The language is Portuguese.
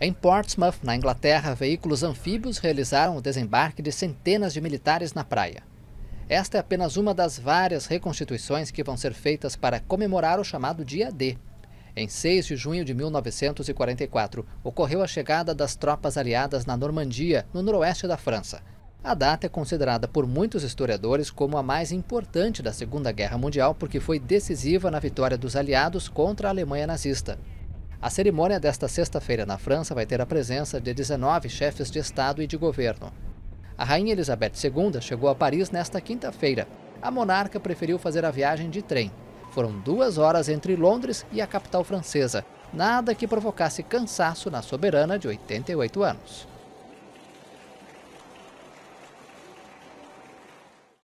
Em Portsmouth, na Inglaterra, veículos anfíbios realizaram o desembarque de centenas de militares na praia. Esta é apenas uma das várias reconstituições que vão ser feitas para comemorar o chamado Dia D. Em 6 de junho de 1944, ocorreu a chegada das tropas aliadas na Normandia, no noroeste da França. A data é considerada por muitos historiadores como a mais importante da Segunda Guerra Mundial porque foi decisiva na vitória dos aliados contra a Alemanha nazista. A cerimônia desta sexta-feira na França vai ter a presença de 19 chefes de Estado e de governo. A rainha Elizabeth II chegou a Paris nesta quinta-feira. A monarca preferiu fazer a viagem de trem. Foram duas horas entre Londres e a capital francesa, nada que provocasse cansaço na soberana de 88 anos.